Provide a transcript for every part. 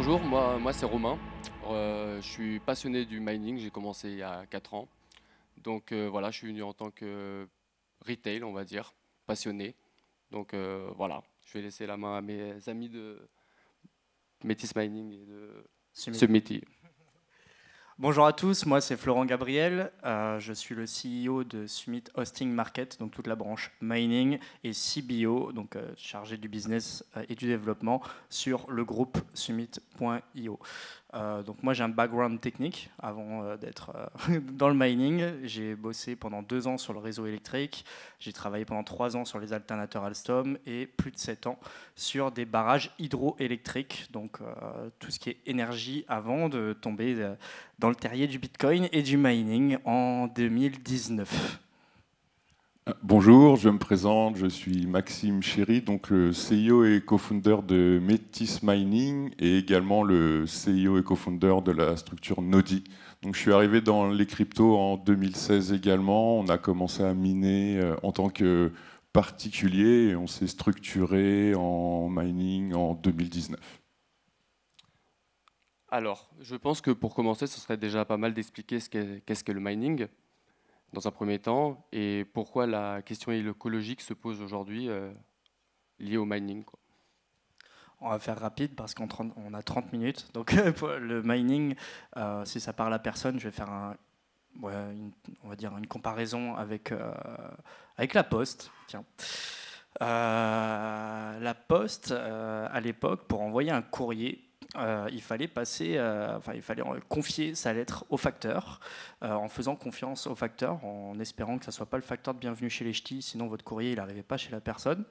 bonjour, moi, moi c'est Romain. Euh, je suis passionné du mining, j'ai commencé il y a 4 ans. Donc euh, voilà, je suis venu en tant que retail, on va dire, passionné. Donc euh, voilà, je vais laisser la main à mes amis de Métis Mining et de métier. Bonjour à tous, moi c'est Florent Gabriel, euh, je suis le CEO de Summit Hosting Market, donc toute la branche mining et CBO, donc euh, chargé du business euh, et du développement sur le groupe summit.io. Euh, donc moi j'ai un background technique avant euh, d'être euh, dans le mining. J'ai bossé pendant deux ans sur le réseau électrique, j'ai travaillé pendant trois ans sur les alternateurs Alstom et plus de sept ans sur des barrages hydroélectriques, donc tout ce qui est énergie avant de tomber dans le terrier du Bitcoin et du mining en 2019. Bonjour, je me présente, je suis Maxime Chéry, donc le CEO et co-founder de Métis Mining et également le CEO et co-founder de la structure Nodi. Donc je suis arrivé dans les cryptos en 2016 également, on a commencé à miner euh, en tant que particulier et on s'est structuré en mining en 2019. Alors, je pense que pour commencer, ce serait déjà pas mal d'expliquer qu'est -ce que le mining dans un premier temps, et pourquoi la question écologique se pose aujourd'hui euh, liée au mining. On va faire rapide parce qu'on a 30 minutes. Donc le mining, euh, si ça parle à personne, je vais faire un, une, on va dire une comparaison avec, euh, avec la poste. Tiens. la poste, à l'époque, pour envoyer un courrier, euh, il fallait passer, euh, confier sa lettre au facteur, euh, en faisant confiance au facteur, en espérant que ça soit pas le facteur de bienvenue chez les ch'tis, sinon votre courrier il n'arrivait pas chez la personne.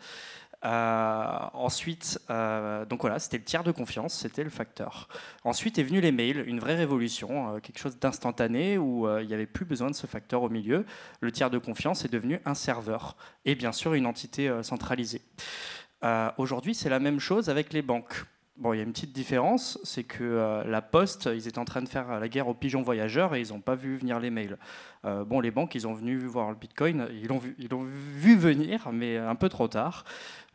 ensuite, donc voilà, c'était le tiers de confiance, c'était le facteur. Ensuite est venu les mails, une vraie révolution, quelque chose d'instantané où il n'y avait plus besoin de ce facteur au milieu. Le tiers de confiance est devenu un serveur et bien sûr une entité centralisée. Aujourd'hui, c'est la même chose avec les banques. Bon, il y a une petite différence, c'est que euh, la Poste, ils étaient en train de faire euh, la guerre aux pigeons voyageurs et ils n'ont pas vu venir les mails. Euh, bon, les banques, ils ont venu voir le Bitcoin, ils l'ont vu, vu venir, mais un peu trop tard.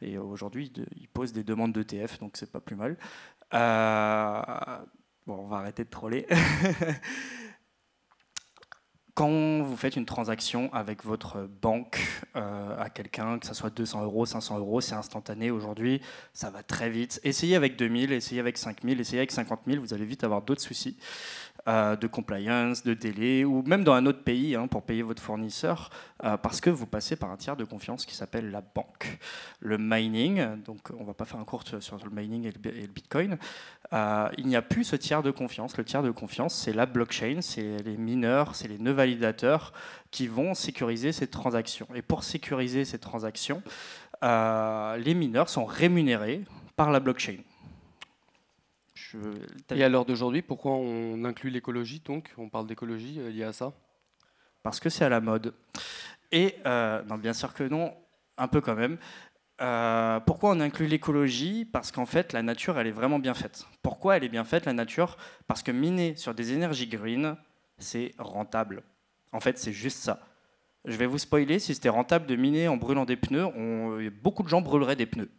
Et aujourd'hui, ils posent des demandes d'ETF, donc c'est pas plus mal. bon, on va arrêter de troller. quand vous faites une transaction avec votre banque euh, à quelqu'un, que ce soit 200 euros, 500 euros, c'est instantané aujourd'hui, ça va très vite. Essayez avec 2000, essayez avec 5000, essayez avec 50 000, vous allez vite avoir d'autres soucis. Euh, de compliance, de délai, ou même dans un autre pays hein, pour payer votre fournisseur, euh, parce que vous passez par un tiers de confiance qui s'appelle la banque. Le mining, donc on ne va pas faire un cours sur le mining et le, Bitcoin, euh, il n'y a plus ce tiers de confiance. Le tiers de confiance, c'est la blockchain, c'est les mineurs, c'est les nœuds validateurs qui vont sécuriser ces transactions. Et pour sécuriser ces transactions, les mineurs sont rémunérés par la blockchain. Et à l'heure d'aujourd'hui, pourquoi on inclut l'écologie donc On parle d'écologie euh, liée à ça Parce que c'est à la mode. Et euh, non, bien sûr que non, un peu quand même. Euh, pourquoi on inclut l'écologie Parce qu'en fait, la nature, elle est vraiment bien faite. Pourquoi elle est bien faite, la nature Parce que miner sur des énergies green, c'est rentable. En fait, c'est juste ça. Je vais vous spoiler, si c'était rentable de miner en brûlant des pneus, beaucoup de gens brûleraient des pneus.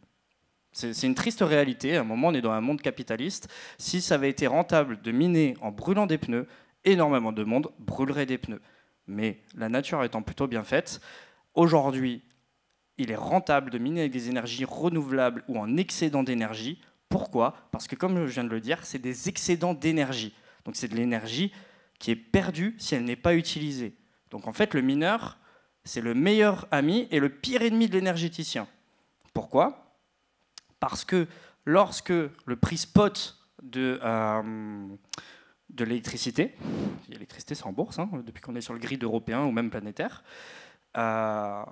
C'est une triste réalité. À un moment, on est dans un monde capitaliste. Si ça avait été rentable de miner en brûlant des pneus, énormément de monde brûlerait des pneus. Mais la nature étant plutôt bien faite, aujourd'hui, il est rentable de miner avec des énergies renouvelables ou en excédent d'énergie. Pourquoi Parce que, comme je viens de le dire, c'est des excédents d'énergie. Donc, c'est de l'énergie qui est perdue si elle n'est pas utilisée. Donc, en fait, le mineur, c'est le meilleur ami et le pire ennemi de l'énergéticien. Pourquoi parce que lorsque le prix spot de, euh, de l'électricité, l'électricité c'est en bourse, hein, depuis qu'on est sur le grid européen ou même planétaire, euh,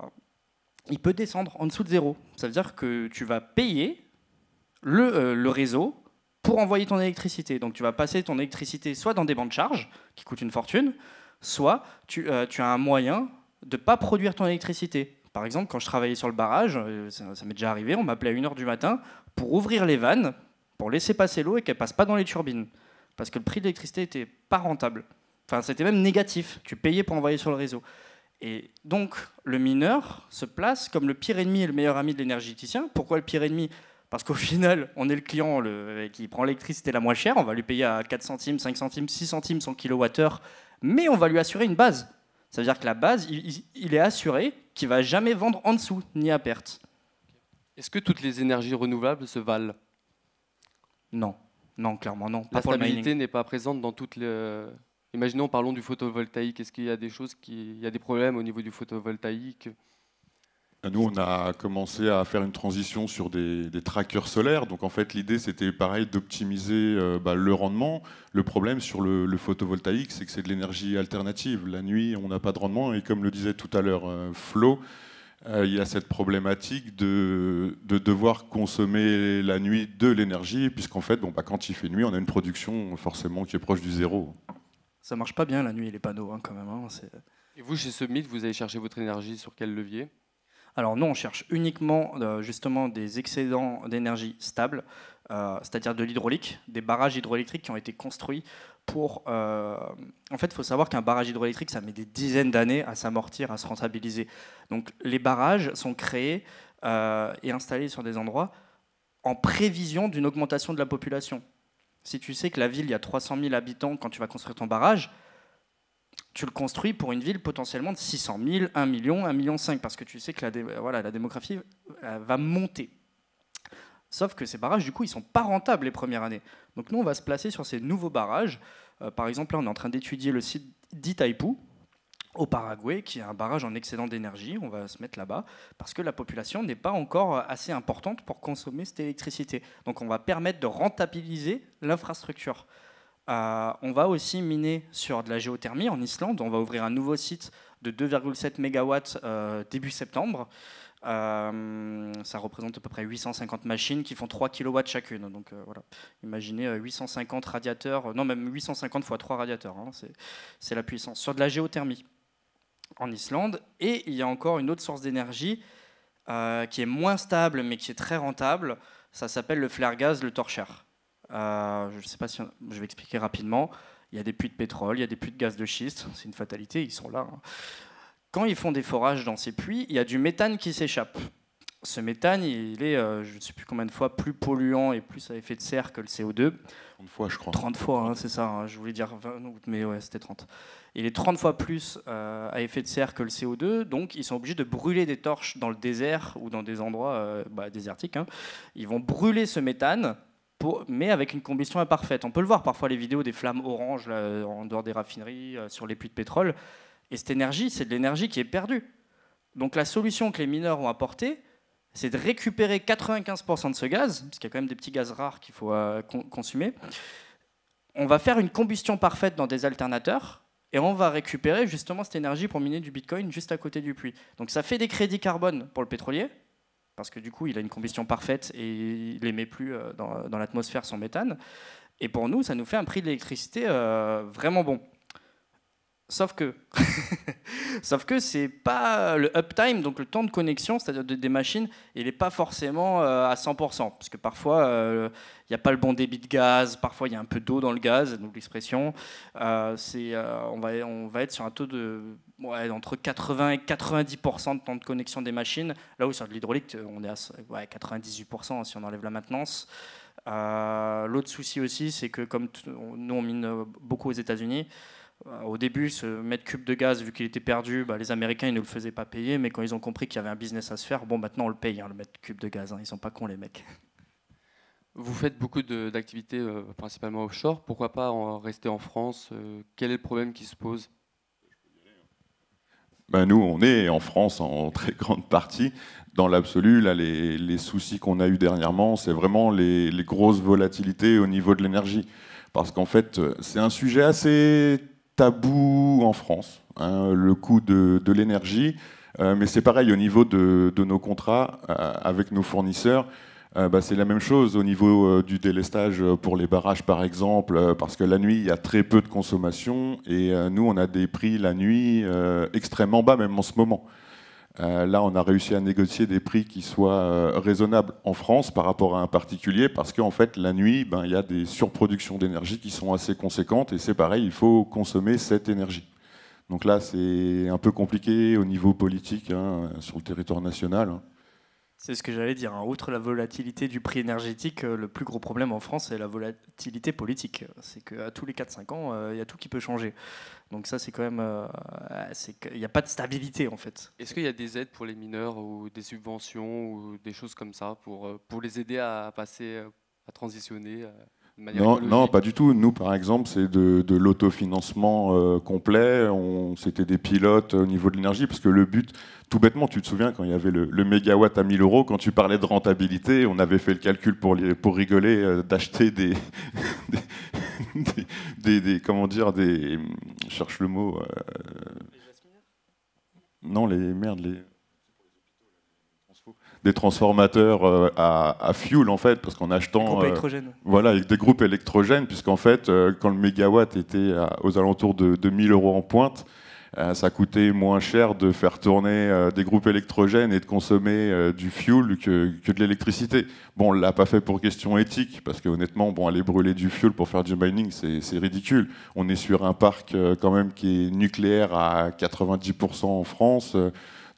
il peut descendre en dessous de zéro. Ça veut dire que tu vas payer le, euh, réseau pour envoyer ton électricité. Donc tu vas passer ton électricité soit dans des bancs de charge, qui coûtent une fortune, soit tu as un moyen de ne pas produire ton électricité par exemple, quand je travaillais sur le barrage, euh, ça, m'est déjà arrivé, on m'appelait à 1h du matin pour ouvrir les vannes, pour laisser passer l'eau et qu'elle passe pas dans les turbines. Parce que le prix de l'électricité n'était pas rentable. Enfin, c'était même négatif. Tu payais pour envoyer sur le réseau. Et donc, le mineur se place comme le pire ennemi et le meilleur ami de l'énergéticien. Pourquoi le pire ennemi Parce qu'au final, on est le client qui prend l'électricité la moins chère. On va lui payer à 4 centimes, 5 centimes, 6 centimes son kilowattheure. Mais on va lui assurer une base. Ça veut dire que la base, il est assuré qui va jamais vendre en dessous, ni à perte. Est-ce que toutes les énergies renouvelables se valent Non, non, clairement non. La stabilité n'est pas présente dans toutes les... Euh, imaginons, parlons du photovoltaïque. Est-ce qu'il y a des choses qui, y a des problèmes au niveau du photovoltaïque nous, on a commencé à faire une transition sur des, trackers solaires. Donc, en fait, l'idée, c'était pareil d'optimiser euh, bah, le rendement. Le problème sur le, photovoltaïque, c'est que c'est de l'énergie alternative. La nuit, on n'a pas de rendement. Et comme le disait tout à l'heure euh, Flo, euh, il y a cette problématique de, de devoir consommer la nuit de l'énergie, puisqu'en fait, bon, bah, quand il fait nuit, on a une production forcément qui est proche du zéro. Ça marche pas bien la nuit, les panneaux, hein, quand même. Hein, et vous, chez Summit, vous allez chercher votre énergie sur quel levier alors nous, on cherche uniquement euh, justement des excédents d'énergie stable, euh, c'est-à-dire de l'hydraulique, des barrages hydroélectriques qui ont été construits pour... Euh, en fait, il faut savoir qu'un barrage hydroélectrique, ça met des dizaines d'années à s'amortir, à se rentabiliser. Donc les barrages sont créés et installés sur des endroits en prévision d'une augmentation de la population. Si tu sais que la ville, il y a 300 000 habitants quand tu vas construire ton barrage, tu le construis pour une ville potentiellement de 600 000, 1 million, 1 million 5, parce que tu sais que la, voilà, la démographie euh, va monter. Sauf que ces barrages, du coup, ils sont pas rentables les premières années. Donc nous, on va se placer sur ces nouveaux barrages. Euh, par exemple, là, on est en train d'étudier le site d'Itaipu, au Paraguay, qui est un barrage en excédent d'énergie. On va se mettre là-bas, parce que la population n'est pas encore euh, assez importante pour consommer cette électricité. Donc on va permettre de rentabiliser l'infrastructure. Euh, on va aussi miner sur de la géothermie en Islande. On va ouvrir un nouveau site de 2,7 MW euh, début septembre. Euh, ça représente à peu près 850 machines qui font 3 kW chacune. Donc imaginez 850 radiateurs, non même 850 fois 3 radiateurs, hein. c'est la puissance. Sur de la géothermie en Islande. Et il y a encore une autre source d'énergie qui est moins stable mais qui est très rentable. Ça s'appelle le flare gaz, le torcher. Euh, je ne sais pas si je vais expliquer rapidement. Il y a des puits de pétrole, il y a des puits de gaz de schiste, c'est une fatalité, ils sont là. Hein. Quand ils font des forages dans ces puits, il y a du méthane qui s'échappe. Ce méthane, il est, euh, je ne sais plus combien de fois, plus polluant et plus à effet de serre que le CO2. 30 fois, je crois. 30 fois, hein, c'est ça. Hein. je voulais dire 20, mais ouais, c'était 30. Il est 30 fois plus euh, à effet de serre que le CO2, donc ils sont obligés de brûler des torches dans le désert ou dans des endroits bah, désertiques. Ils vont brûler ce méthane mais avec une combustion imparfaite. On peut le voir parfois les vidéos des flammes oranges en dehors des raffineries, euh, sur les puits de pétrole. Et cette énergie, c'est de l'énergie qui est perdue. Donc la solution que les mineurs ont apportée, c'est de récupérer 95% de ce gaz, parce qu'il y a quand même des petits gaz rares qu'il faut euh, consommer. On va faire une combustion parfaite dans des alternateurs et on va récupérer justement cette énergie pour miner du bitcoin juste à côté du puits. Donc ça fait des crédits carbone pour le pétrolier, parce que du coup, il a une combustion parfaite et il n'émet plus euh, dans, dans l'atmosphère son méthane. Et pour nous, ça nous fait un prix de l'électricité euh, vraiment bon. Sauf que, sauf que c'est pas le uptime, donc le temps de connexion, cest à des machines, il n'est pas forcément euh, à 100%, parce que parfois euh, il n'y a pas le bon débit de gaz, parfois il y a un peu d'eau dans le gaz, donc l'expression, euh, on, va, être sur un taux de entre 80 et 90% de temps de connexion des machines, là où sur de l'hydraulique on est à 98% hein, si on enlève la maintenance. L'autre souci aussi, c'est que comme nous on mine beaucoup aux États-Unis. Euh, au début, ce mètre cube de gaz, vu qu'il était perdu, bah, les Américains ils ne le faisaient pas payer, mais quand ils ont compris qu'il y avait un business à se faire, bon, maintenant on le paye, hein, le mètre cube de gaz, hein, ils sont pas cons les mecs. Vous faites beaucoup d'activités euh, principalement offshore, pourquoi pas en rester en France euh, Quel est le problème qui se pose ben nous, on est en France en très grande partie. Dans l'absolu, les, soucis qu'on a eu dernièrement, c'est vraiment les, les grosses volatilités au niveau de l'énergie. Parce qu'en fait, c'est un sujet assez tabou en France, hein, le coût de, de l'énergie. Euh, mais c'est pareil au niveau de, de nos contrats euh, avec nos fournisseurs. Euh, bah, c'est la même chose au niveau du délestage pour les barrages, par exemple, parce que la nuit, il y a très peu de consommation et nous, on a des prix la nuit extrêmement bas, même en ce moment. Euh, là, on a réussi à négocier des prix qui soient euh, raisonnables en France par rapport à un particulier, parce qu'en fait, la nuit, ben, il y a des surproductions d'énergie qui sont assez conséquentes, et c'est pareil, il faut consommer cette énergie. Donc là, c'est un peu compliqué au niveau politique, hein, sur le territoire national. Hein. C'est ce que j'allais dire. Hein. Outre la volatilité du prix énergétique, euh, le plus gros problème en France, c'est la volatilité politique. C'est qu'à tous les 4-5 ans, euh, il y a tout qui peut changer. Donc ça, c'est quand même... Euh, il n'y a pas de stabilité, en fait. Est-ce qu'il y a des aides pour les mineurs ou des subventions ou des choses comme ça pour, pour les aider à passer, à transitionner non, pas du tout. Nous, par exemple, c'est de, l'autofinancement euh, complet. c'était des pilotes au niveau de l'énergie, parce que le but, tout bêtement, tu te souviens quand il y avait le, mégawatt à 1000 euros, quand tu parlais de rentabilité, on avait fait le calcul pour, rigoler euh, d'acheter des, des, comment dire, des, je cherche le mot. Euh, non, les merdes, les des transformateurs euh, à, fuel en fait, parce qu'en achetant des groupes euh, voilà avec des groupes électrogènes, puisqu'en fait euh, quand le mégawatt était aux alentours de, de 1000 euros en pointe, ça coûtait moins cher de faire tourner des groupes électrogènes et de consommer du fuel que, que de l'électricité. Bon, on ne l'a pas fait pour question éthique, parce que honnêtement, bon, aller brûler du fuel pour faire du mining, c'est ridicule. On est sur un parc quand même qui est nucléaire à 90% en France.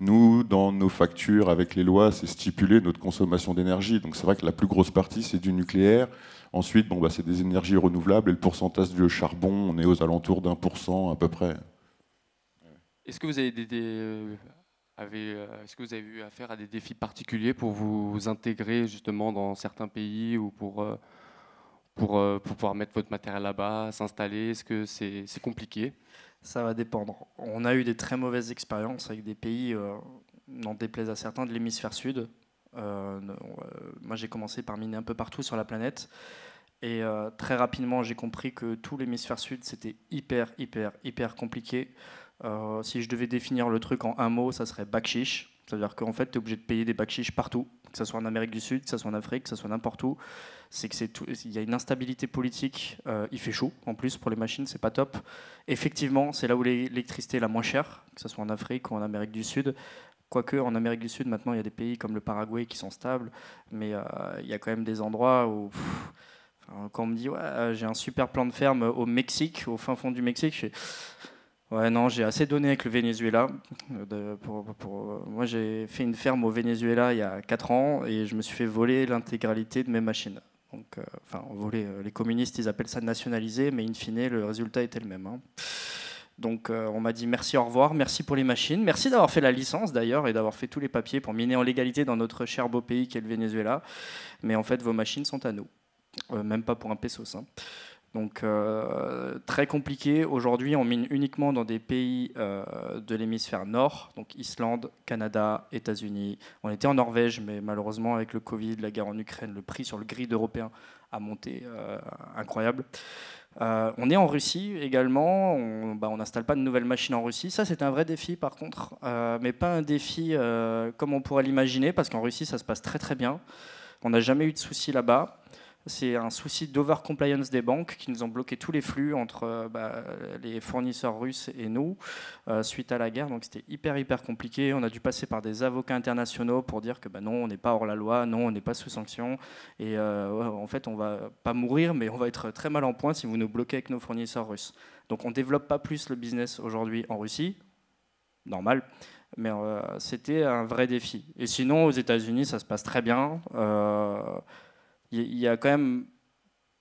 Nous, dans nos factures avec les lois, c'est stipulé notre consommation d'énergie. Donc c'est vrai que la plus grosse partie, c'est du nucléaire. Ensuite, bon, bah, c'est des énergies renouvelables et le pourcentage du charbon, on est aux alentours d'un pour cent à peu près. Est-ce que vous avez euh, euh, eu affaire à des défis particuliers pour vous intégrer justement dans certains pays ou pour, euh, pour, pouvoir mettre votre matériel là-bas, s'installer Est-ce que c'est compliqué ça va dépendre. On a eu des très mauvaises expériences avec des pays, euh, n'en déplaise à certains, de l'hémisphère sud. Euh, euh, moi, j'ai commencé par miner un peu partout sur la planète. Et très rapidement, j'ai compris que tout l'hémisphère sud, c'était hyper, hyper, hyper compliqué. si je devais définir le truc en un mot, ça serait bakchich. C'est-à-dire qu'en fait, tu es obligé de payer des bacs partout, que ce soit en Amérique du Sud, que ce soit en Afrique, que ce soit n'importe où. C'est que c'est il y a une instabilité politique, euh, il fait chaud en plus pour les machines, c'est pas top. Effectivement, c'est là où l'électricité est la moins chère, que ce soit en Afrique ou en Amérique du Sud. Quoique en Amérique du Sud, maintenant, il y a des pays comme le Paraguay qui sont stables, mais euh, il y a quand même des endroits où. quand on me dit euh, j'ai un super plan de ferme au Mexique, au fin fond du Mexique, je fais Ouais, non, j'ai assez donné avec le Venezuela. Euh, pour, euh, moi, j'ai fait une ferme au Venezuela il y a 4 ans et je me suis fait voler l'intégralité de mes machines. Donc, euh, enfin, voler, les communistes, ils appellent ça nationaliser, mais in fine, le résultat était le même. Hein. Donc on m'a dit merci, au revoir, merci pour les machines, merci d'avoir fait la licence d'ailleurs et d'avoir fait tous les papiers pour miner en légalité dans notre cher beau pays qui est le Venezuela. Mais en fait, vos machines sont à nous, même pas pour un peso. Hein. Donc euh, très compliqué. Aujourd'hui, on mine uniquement dans des pays euh, de l'hémisphère nord, donc Islande, Canada, États-Unis. On était en Norvège, mais malheureusement, avec le Covid, la guerre en Ukraine, le prix sur le grid européen a monté euh, incroyable. on est en Russie également. Bah, on n'installe pas de nouvelles machines en Russie. Ça, c'est un vrai défi, par contre, mais pas un défi comme on pourrait l'imaginer, parce qu'en Russie, ça se passe très très bien. On n'a jamais eu de soucis là-bas c'est un souci d'overcompliance compliance des banques qui nous ont bloqué tous les flux entre euh, bah, les fournisseurs russes et nous euh, suite à la guerre. Donc c'était hyper, hyper compliqué. On a dû passer par des avocats internationaux pour dire que bah, non, on n'est pas hors la loi, non, on n'est pas sous sanction. Et euh, en fait, on va pas mourir, mais on va être très mal en point si vous nous bloquez avec nos fournisseurs russes. Donc on ne développe pas plus le business aujourd'hui en Russie. Normal mais c'était un vrai défi. Et sinon, aux États-Unis, ça se passe très bien il y, a quand même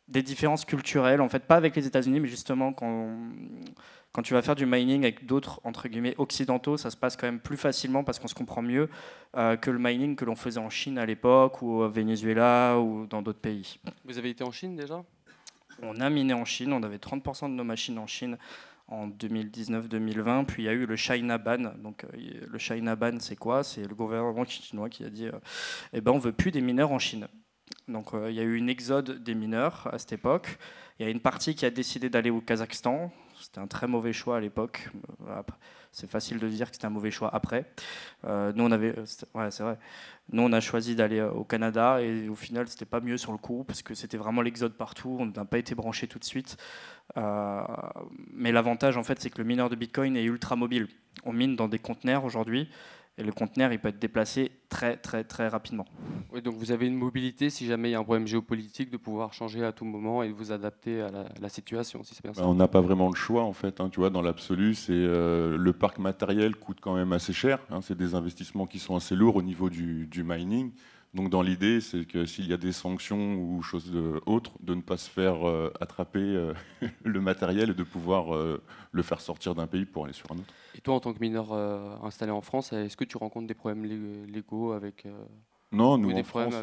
des différences culturelles, en fait, pas avec les États-Unis, mais justement quand, tu vas faire du mining avec d'autres, entre guillemets, occidentaux, ça se passe quand même plus facilement parce qu'on se comprend mieux euh, que le mining que l'on faisait en Chine à l'époque, ou au Venezuela, ou dans d'autres pays. Vous avez été en Chine déjà On a miné en Chine, on avait 30% de nos machines en Chine en 2019-2020. Puis il y a eu le China ban. Donc euh, le China ban, c'est quoi C'est le gouvernement chinois qui a dit euh, eh ben on veut plus des mineurs en Chine. Donc euh, il y a eu une exode des mineurs à cette époque. Il y a une partie qui a décidé d'aller au Kazakhstan. C'était un très mauvais choix à l'époque. Euh, c'est facile de dire que c'était un mauvais choix après. Euh, nous, on avait, vrai. Nous, on a choisi d'aller au Canada et au final, c'était pas mieux sur le coup parce que c'était vraiment l'exode partout. On n'a pas été branché tout de suite. mais l'avantage, en fait, c'est que le mineur de Bitcoin est ultra mobile. On mine dans des conteneurs aujourd'hui et le conteneur il peut être déplacé très très très rapidement. Oui, donc vous avez une mobilité si jamais il y a un problème géopolitique de pouvoir changer à tout moment et de vous adapter à la, situation si bien bah, On n'a pas vraiment le choix en fait, hein. tu vois, dans l'absolu, c'est euh, le parc matériel coûte quand même assez cher, hein. c'est des investissements qui sont assez lourds au niveau du mining. Donc dans l'idée, c'est que s'il y a des sanctions ou choses de, euh, autres, de ne pas se faire euh, attraper euh, le matériel et de pouvoir le faire sortir d'un pays pour aller sur un autre. Et toi, en tant que mineur installé en France, est-ce que tu rencontres des problèmes légaux avec non, nous, en France,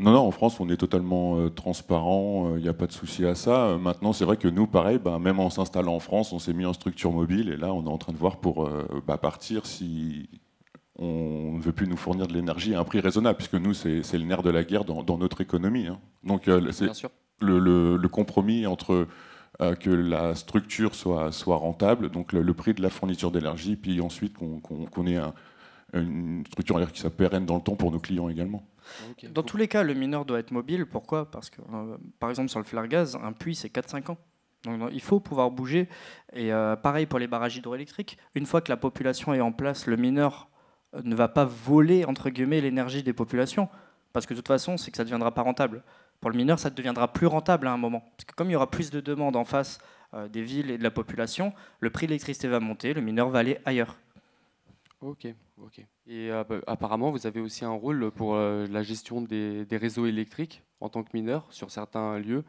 non, non, en France, on est totalement transparent, il n'y a pas de souci à ça. maintenant, c'est vrai que nous, pareil, ben, même en s'installant en France, on s'est mis en structure mobile et là, on est en train de voir pour bah, partir si on ne veut plus nous fournir de l'énergie à un prix raisonnable, puisque nous, c'est le nerf de la guerre dans, notre économie. Hein. Donc, euh, c'est le, compromis entre euh, que la structure soit, rentable, donc le, prix de la fourniture d'énergie, puis ensuite qu'on ait une structure qui soit pérenne dans le temps pour nos clients également. Dans tous les cas, le mineur doit être mobile. Pourquoi Parce que, euh, par exemple, sur le flare gaz, un puits, c'est 4-5 ans. Donc, il faut pouvoir bouger. Et pareil pour les barrages hydroélectriques. Une fois que la population est en place, le mineur euh, ne va pas voler, entre guillemets, l'énergie des populations. Parce que de toute façon, c'est que ça ne deviendra pas rentable. Pour le mineur, ça deviendra plus rentable à un moment. Parce que comme il y aura plus de demandes en face euh, des villes et de la population, le prix de l'électricité va monter, le mineur va aller ailleurs. Ok, ok. Et euh, bah, apparemment, vous avez aussi un rôle pour la gestion des, des, réseaux électriques en tant que mineur sur certains lieux.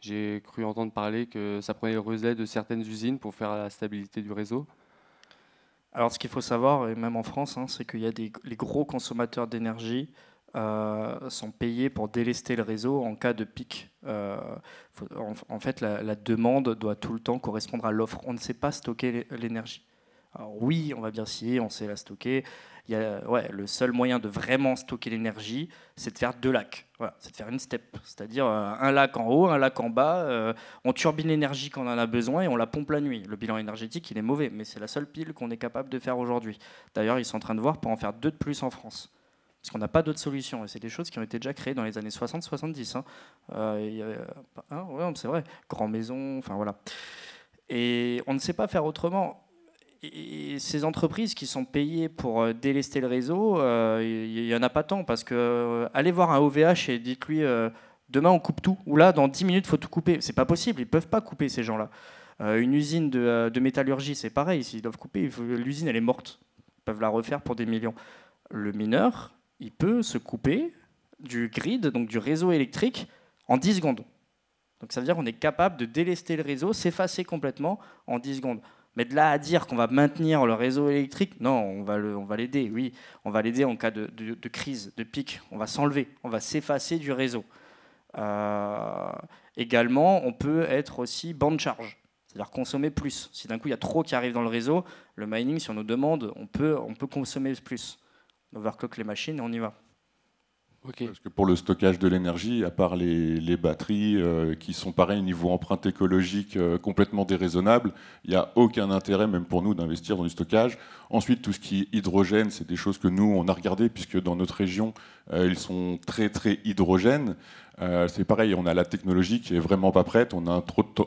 J'ai cru entendre parler que ça prenait le relais de certaines usines pour faire la stabilité du réseau. Alors, ce qu'il faut savoir, et même en France, hein, c'est qu'il y a des les gros consommateurs d'énergie euh, sont payés pour délester le réseau en cas de pic. Euh, en, fait, la, demande doit tout le temps correspondre à l'offre. On ne sait pas stocker l'énergie. Alors oui, on va bien scier, on sait la stocker. Il y a, ouais, le seul moyen de vraiment stocker l'énergie, c'est de faire deux lacs. c'est de faire une step, c'est-à-dire euh, un lac en haut, un lac en bas. Euh, on turbine l'énergie quand on en a besoin et on la pompe la nuit. Le bilan énergétique, il est mauvais, mais c'est la seule pile qu'on est capable de faire aujourd'hui. D'ailleurs, ils sont en train de voir pour en faire deux de plus en France. Parce qu'on n'a pas d'autres solutions. Et c'est des choses qui ont été déjà créées dans les années 60-70. Hein. Euh, hein, c'est vrai. Grand maison, enfin voilà. Et on ne sait pas faire autrement et ces entreprises qui sont payées pour euh, délester le réseau, euh, il y n'y en a pas tant parce que euh, allez voir un OVH et dites-lui demain on coupe tout ou là dans 10 minutes faut tout couper. C'est pas possible, ils peuvent pas couper ces gens-là. une usine de, de métallurgie, c'est pareil, s'ils doivent couper, l'usine elle est morte. Ils peuvent la refaire pour des millions. Le mineur, il peut se couper du grid, donc du réseau électrique, en 10 secondes. Donc ça veut dire qu'on est capable de délester le réseau, s'effacer complètement en 10 secondes. Mais de là à dire qu'on va maintenir le réseau électrique, non, on va, le, on va l'aider, oui, on va l'aider en cas de, crise, de pic, on va s'enlever, on va s'effacer du réseau. Euh, également, on peut être aussi bande charge, c'est-à-dire consommer plus. Si d'un coup il y a trop qui arrive dans le réseau, le mining, si on nous demande, on peut, on peut consommer plus. On overclock les machines et on y va. Parce que pour le stockage de l'énergie, à part les, batteries euh, qui sont pareil niveau empreinte écologique euh, complètement déraisonnable, il n'y a aucun intérêt même pour nous d'investir dans du stockage. Ensuite, tout ce qui est hydrogène, c'est des choses que nous on a regardé puisque dans notre région euh, ils sont très très hydrogènes. c'est pareil, on a la technologie qui est vraiment pas prête. On a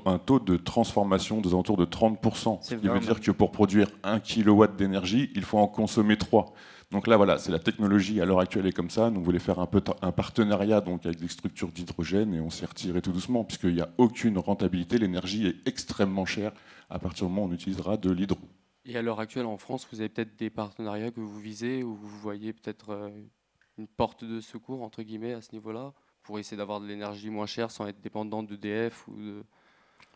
un, taux, de transformation des alentours de 30 ce qui veut dire que pour produire 1 kW d'énergie, il faut en consommer 3. Donc là, voilà, c'est la technologie à l'heure actuelle est comme ça. Nous, on faire un, peu un partenariat donc, avec des structures d'hydrogène et on s'est retiré tout doucement puisqu'il n'y a aucune rentabilité. L'énergie est extrêmement chère à partir du moment où on utilisera de l'hydro. Et à l'heure actuelle, en France, vous avez peut-être des partenariats que vous visez ou vous voyez peut-être euh, une porte de secours, entre guillemets, à ce niveau-là pour essayer d'avoir de l'énergie moins chère sans être dépendant d'EDF ou de...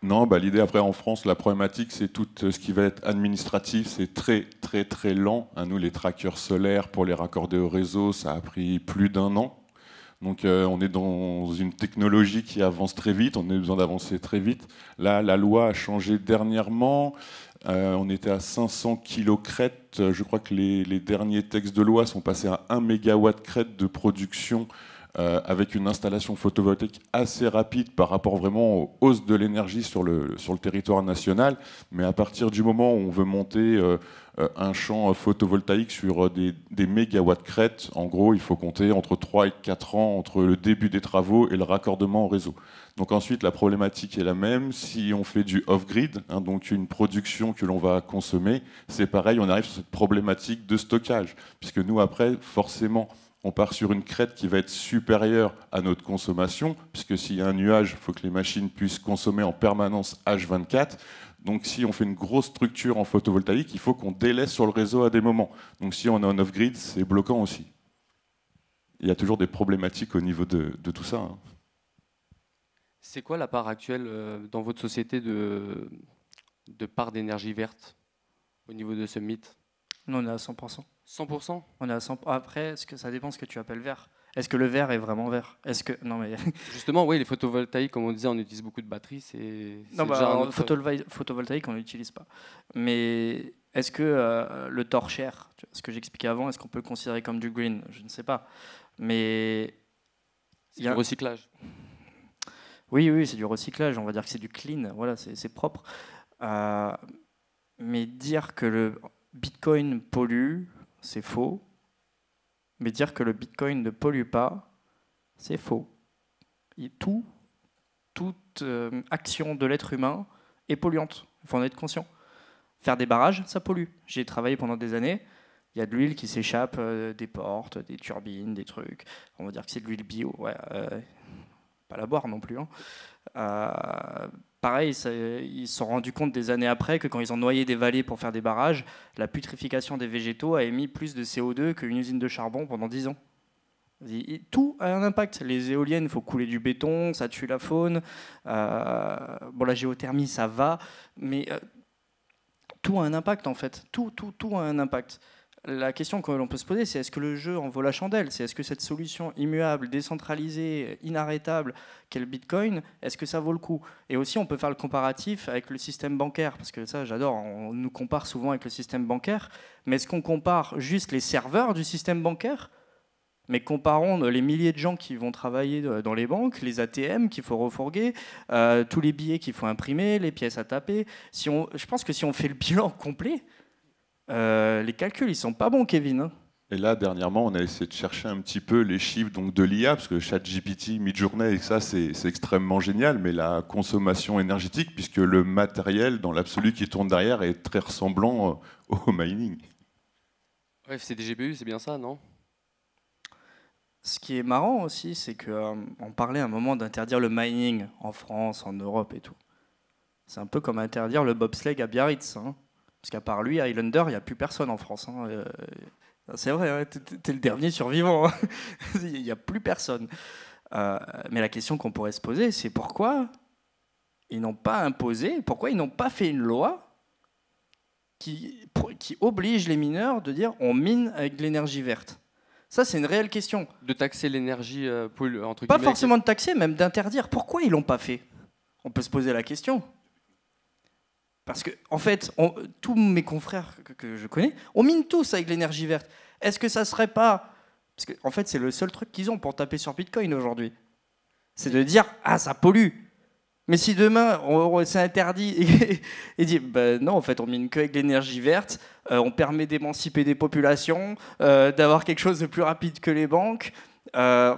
Non, bah, l'idée après en France, la problématique, c'est tout euh, ce qui va être administratif, c'est très très très lent. À nous, les trackers solaires pour les raccorder au réseau, ça a pris plus d'un an. Donc euh, on est dans une technologie qui avance très vite, on a besoin d'avancer très vite. Là, la loi a changé dernièrement. Euh, on était à 500 kg Je crois que les, derniers textes de loi sont passés à 1 mégawatt crête de production euh, avec une installation photovoltaïque assez rapide par rapport vraiment aux hausses de l'énergie sur le, territoire national. Mais à partir du moment où on veut monter euh, euh, un champ photovoltaïque sur des, des mégawatts crêtes, en gros, il faut compter entre 3 et 4 ans entre le début des travaux et le raccordement au réseau. Donc ensuite, la problématique est la même. Si on fait du off-grid, hein, donc une production que l'on va consommer, c'est pareil, on arrive sur cette problématique de stockage, puisque nous, après, forcément, on part sur une crête qui va être supérieure à notre consommation, puisque s'il y a un nuage, il faut que les machines puissent consommer en permanence H24. Donc si on fait une grosse structure en photovoltaïque, il faut qu'on délaisse sur le réseau à des moments. Donc si on est en off-grid, c'est bloquant aussi. Il y a toujours des problématiques au niveau de, tout ça. Hein. C'est quoi la part actuelle euh, dans votre société de, part d'énergie verte au niveau de ce mythe Non, on est à 100%. 100% On est à 100%. Après, ce que, ça dépend ce que tu appelles vert. Est-ce que le vert est vraiment vert Est-ce que non mais justement oui les photovoltaïques comme on disait on utilise beaucoup de batteries c'est non bah, photovoltaïque on n'utilise pas mais est-ce que euh, le torchère ce que j'expliquais avant est-ce qu'on peut le considérer comme du green je ne sais pas mais il du recyclage oui oui c'est du recyclage on va dire que c'est du clean voilà c'est propre euh, mais dire que le Bitcoin pollue c'est faux. Mais dire que le Bitcoin ne pollue pas, c'est faux. Et tout, toute euh, action de l'être humain est polluante. Il faut en être conscient. Faire des barrages, ça pollue. J'ai travaillé pendant des années. Il y a de l'huile qui s'échappe euh, des portes, des turbines, des trucs. On va dire que c'est de l'huile bio. Ouais, euh, pas la boire non plus. Hein. Pareil, ils se sont rendus compte des années après que quand ils ont noyé des vallées pour faire des barrages, la putrification des végétaux a émis plus de CO2 qu'une usine de charbon pendant 10 ans. tout a un impact. Les éoliennes, il faut couler du béton, ça tue la faune. Euh, bon, la géothermie, ça va, mais euh, tout a un impact en fait. Tout, tout, tout a un impact. La question que l'on peut se poser, c'est est-ce que le jeu en vaut la chandelle C'est est-ce que cette solution immuable, décentralisée, inarrêtable qu'est le Bitcoin, est-ce que ça vaut le coup Et aussi, on peut faire le comparatif avec le système bancaire, parce que ça, j'adore, on nous compare souvent avec le système bancaire, mais est-ce qu'on compare juste les serveurs du système bancaire mais comparons euh, les milliers de gens qui vont travailler euh, dans les banques, les ATM qu'il faut refourguer, euh, tous les billets qu'il faut imprimer, les pièces à taper. Si on, je pense que si on fait le bilan complet, euh, les calculs, ils sont pas bons, Kevin. Hein. Et là, dernièrement, on a essayé de chercher un petit peu les chiffres donc, de l'IA, parce que ChatGPT, Midjourney, et ça, c'est extrêmement génial, mais la consommation énergétique, puisque le matériel, dans l'absolu, qui tourne derrière, est très ressemblant euh, au mining. Bref, c'est des GPU, c'est bien ça, non ce qui est marrant aussi, c'est qu'on euh, parlait à un moment d'interdire le mining en France, en Europe et tout. C'est un peu comme interdire le bobsleigh à Biarritz. Hein. Parce qu'à part lui, Islander, il n'y a plus personne en France. Hein, euh, c'est vrai, hein, tu es le dernier survivant. Hein. Il n'y a plus personne. Euh, mais la question qu'on pourrait se poser, c'est pourquoi ils n'ont pas imposé, pourquoi ils n'ont pas fait une loi qui, oblige les mineurs de dire on mine avec de l'énergie verte ça, c'est une réelle question. De taxer l'énergie euh, entre Pas forcément de taxer, même d'interdire. Pourquoi ils l'ont pas fait On peut se poser la question. Parce que, en fait, tous mes confrères que, je connais, on mine tous avec l'énergie verte. Est-ce que ça serait pas. Parce que, en fait, c'est le seul truc qu'ils ont pour taper sur Bitcoin aujourd'hui. C'est de dire Ah, ça pollue. Mais si demain, c'est interdit, et, dit bah non, en fait, on mine que avec l'énergie verte, euh, on permet d'émanciper des populations, euh, d'avoir quelque chose de plus rapide que les banques. Euh,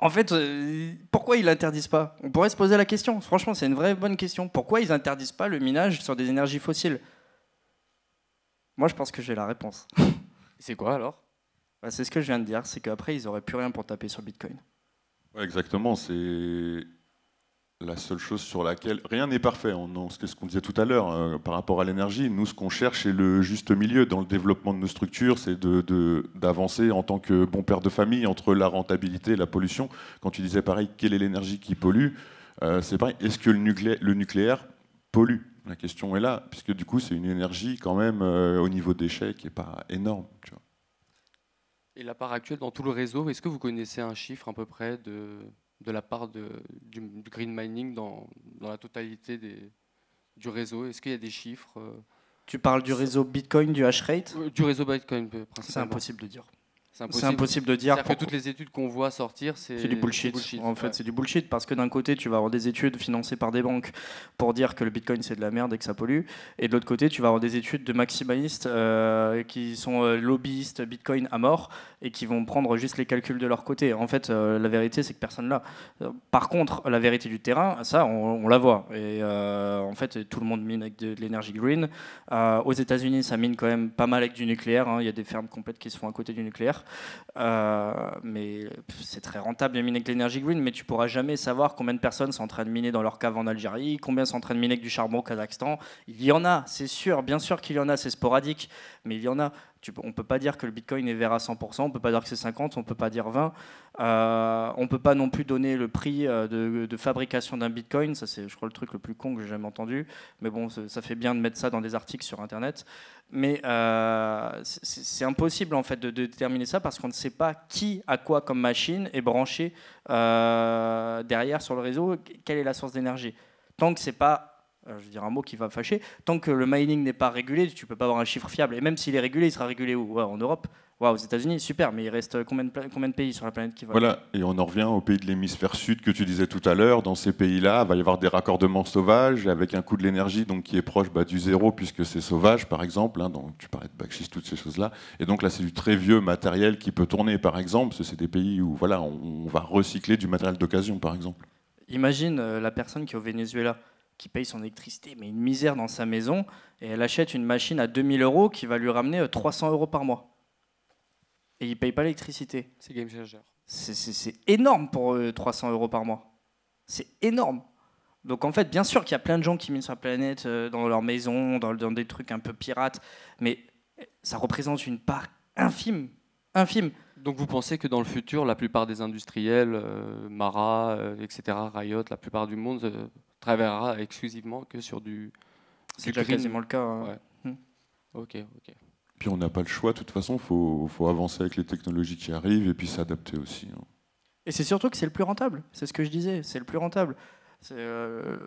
en fait, euh, pourquoi ils l'interdisent pas On pourrait se poser la question. Franchement, c'est une vraie bonne question. Pourquoi ils interdisent pas le minage sur des énergies fossiles Moi, je pense que j'ai la réponse. c'est quoi alors bah, C'est ce que je viens de dire. C'est qu'après, ils n'auraient plus rien pour taper sur Bitcoin. exactement. C'est la seule chose sur laquelle rien n'est parfait. C'est ce qu'on disait tout à l'heure euh, par rapport à l'énergie. Nous, ce qu'on cherche, c'est le juste milieu dans le développement de nos structures, c'est d'avancer en tant que bon père de famille entre la rentabilité et la pollution. Quand tu disais pareil, quelle est l'énergie qui pollue euh, C'est pareil. Est-ce que le nucléaire, pollue La question est là, puisque du coup, c'est une énergie quand même euh, au niveau d'échec qui n'est pas énorme. Et la part actuelle dans tout le réseau, est-ce que vous connaissez un chiffre à peu près de de la part du, green mining dans, la totalité du réseau Est-ce qu'il y a des chiffres euh, Tu parles du réseau Bitcoin, du hash rate euh, Du réseau Bitcoin, euh, C'est impossible de dire. C'est impossible. de dire. Pour... Que toutes les études qu'on voit sortir, c'est du bullshit. En fait, c'est du bullshit parce que d'un côté, tu vas avoir des études financées par des banques pour dire que le bitcoin c'est de la merde et que ça pollue, et de l'autre côté, tu vas avoir des études de maximalistes euh, qui sont euh, lobbyistes bitcoin à mort et qui vont prendre juste les calculs de leur côté. En fait, euh, la vérité, c'est que personne là. Par contre, la vérité du terrain, ça, on, la voit. Et en fait, tout le monde mine avec de, l'énergie green. aux États-Unis, ça mine quand même pas mal avec du nucléaire. Hein. Il y a des fermes complètes qui se font à côté du nucléaire. Euh, mais c'est très rentable de miner avec l'énergie green, mais tu pourras jamais savoir combien de personnes sont en train de miner dans leur cave en Algérie, combien sont en train de miner avec du charbon au Kazakhstan. Il y en a, c'est sûr, bien sûr qu'il y en a, c'est sporadique, mais il y en a on ne peut pas dire que le Bitcoin est vert à 100%, on ne peut pas dire que c'est 50, on ne peut pas dire 20. Euh, on ne peut pas non plus donner le prix euh, de, fabrication d'un Bitcoin. Ça, c'est, je crois, le truc le plus con que j'ai jamais entendu. Mais bon, ça fait bien de mettre ça dans des articles sur Internet. Mais euh, c'est impossible, en fait, de, déterminer ça parce qu'on ne sait pas qui à quoi comme machine est branché derrière sur le réseau, quelle est la source d'énergie. Tant que ce n'est pas euh, je veux dire un mot qui va fâcher, tant que le mining n'est pas régulé, tu peux pas avoir un chiffre fiable. Et même s'il est régulé, il sera régulé où En Europe Aux États-Unis Super, mais il reste euh, combien de, combien de, pays sur la planète qui vont... Voilà, et on en revient aux pays de l'hémisphère sud que tu disais tout à l'heure. Dans ces pays-là, il va y avoir des raccordements sauvages avec un coût de l'énergie donc qui est proche bah, du zéro puisque c'est sauvage, par exemple. Hein, donc tu parlais de bakchis, toutes ces choses-là. Et donc là, c'est du très vieux matériel qui peut tourner, par exemple. C'est des pays où voilà, on, va recycler du matériel d'occasion, par exemple. Imagine euh, la personne qui est au Venezuela qui paye son électricité, mais une misère dans sa maison, et elle achète une machine à 2000 euros qui va lui ramener 300 euh, euros par mois. Et il ne paye pas l'électricité. C'est game changer. C'est énorme pour 300 euh, euros par mois. C'est énorme. Donc en fait, bien sûr qu'il y a plein de gens qui minent sur la planète, euh, dans leur maison, dans, des trucs un peu pirates, mais ça représente une part infime. infime. Donc vous pensez que dans le futur, la plupart des industriels, Mara, etc., Riot, la plupart du monde travaillera exclusivement que sur du. C'est déjà quasiment le cas. Hein. Hmm. Ok, ok. Puis on n'a pas le choix, de toute façon, il faut, faut, avancer avec les technologies qui arrivent et puis s'adapter aussi. Hein. Et c'est surtout que c'est le plus rentable, c'est ce que je disais, c'est le plus rentable. C'est euh,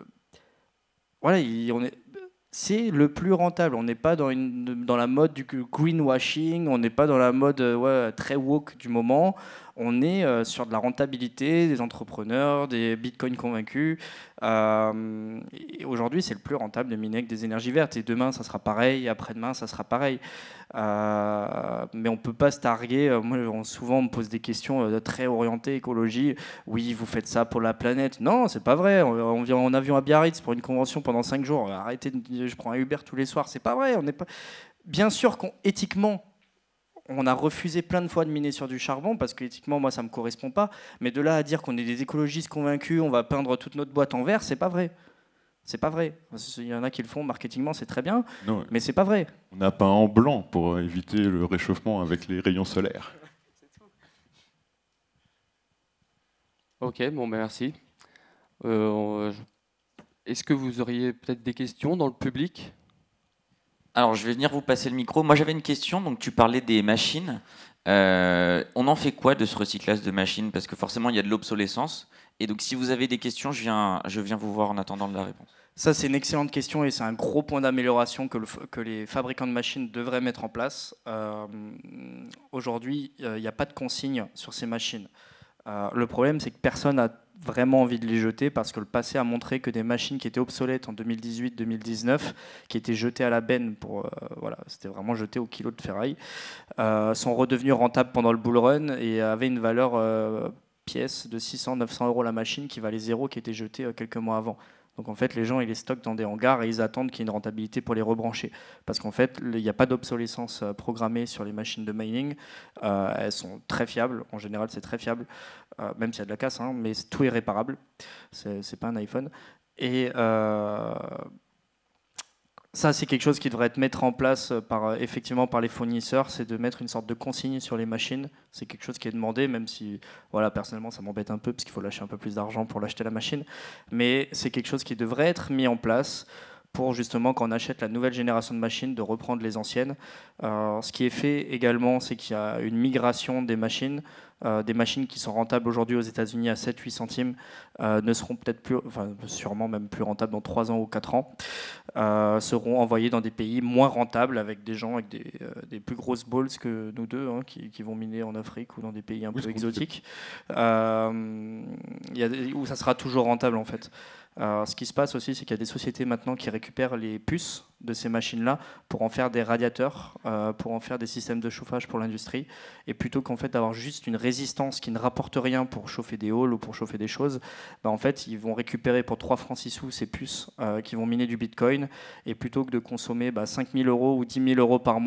est... le plus rentable. On n'est pas dans, une, dans la mode du greenwashing, on n'est pas dans la mode euh, très woke du moment on est euh, sur de la rentabilité des entrepreneurs, des bitcoins convaincus. Euh, aujourd'hui, c'est le plus rentable de miner avec des énergies vertes. Et demain, ça sera pareil. Après-demain, ça sera pareil. Euh, mais on ne peut pas se targuer. Moi, on, souvent, on me pose des questions très orientées écologie. Oui, vous faites ça pour la planète. Non, c'est pas vrai. On, vient en avion à Biarritz pour une convention pendant 5 jours. Arrêtez, de, je prends un Uber tous les soirs. C'est pas vrai. On n'est pas. Bien sûr qu'éthiquement, on a refusé plein de fois de miner sur du charbon parce que éthiquement, moi, ça ne me correspond pas. Mais de là à dire qu'on est des écologistes convaincus, on va peindre toute notre boîte en vert, c'est pas vrai. C'est pas vrai. Il y en a qui le font marketingment, c'est très bien, mais c'est pas vrai. On n'a pas en blanc pour éviter le réchauffement avec les rayons solaires. ok, bon, ben, merci. Euh, est-ce que vous auriez peut-être des questions dans le public alors, je vais venir vous passer le micro. Moi, j'avais une question. Donc, tu parlais des machines. Euh, on en fait quoi de ce recyclage de machines Parce que forcément, il y a de l'obsolescence. Et donc, si vous avez des questions, je viens, je viens vous voir en attendant de la réponse. Ça, c'est une excellente question et c'est un gros point d'amélioration que, les fabricants de machines devraient mettre en place. Euh, aujourd'hui, euh, il n'y a pas de consigne sur ces machines. le problème, c'est que personne n'a vraiment envie de les jeter parce que le passé a montré que des machines qui étaient obsolètes en 2018-2019, qui étaient jetées à la benne pour euh, voilà, c'était vraiment jeté au kilo de ferraille, euh, sont redevenues rentables pendant le bull run et avaient une valeur euh, pièce de 600-900 euros la machine qui valait zéro qui était jetée quelques mois avant. Donc en fait, les gens, ils les stockent dans des hangars et ils attendent qu'il y ait une rentabilité pour les rebrancher. Parce qu'en fait, il n'y a pas d'obsolescence euh, programmée sur les machines de mining. Euh, elles sont très fiables. En général, c'est très fiable, euh, même s'il y a de la casse, hein, mais tout est réparable. C'est pas un iPhone. Et ça, c'est quelque chose qui devrait être mis en place euh, par, euh, effectivement par les fournisseurs, c'est de mettre une sorte de consigne sur les machines. C'est quelque chose qui est demandé, même si, voilà, personnellement, ça m'embête un peu parce qu'il faut lâcher un peu plus d'argent pour l'acheter la machine. Mais c'est quelque chose qui devrait être mis en place pour justement quand on achète la nouvelle génération de machines de reprendre les anciennes. Euh, ce qui est fait également, c'est qu'il y a une migration des machines. Euh, des machines qui sont rentables aujourd'hui aux États-Unis à 7-8 centimes euh, ne seront peut-être plus, enfin, sûrement même plus rentables dans 3 ans ou 4 ans, seront envoyées dans des pays moins rentables avec des gens avec des, plus grosses balls que nous deux hein, qui, vont miner en Afrique ou dans des pays un peu exotiques, où ça sera toujours rentable en fait. Euh, ce qui se passe aussi, c'est qu'il y a des sociétés maintenant qui récupèrent les puces de ces machines-là pour en faire des radiateurs, euh, pour en faire des systèmes de chauffage pour l'industrie. Et plutôt qu'en fait d'avoir juste une résistance qui ne rapporte rien pour chauffer des halls ou pour chauffer des choses, bah, en fait ils vont récupérer pour 3 francs 6 sous ces puces euh, qui vont miner du bitcoin. Et plutôt que de consommer bah, 5 000 euros ou 10 000 euros par mois,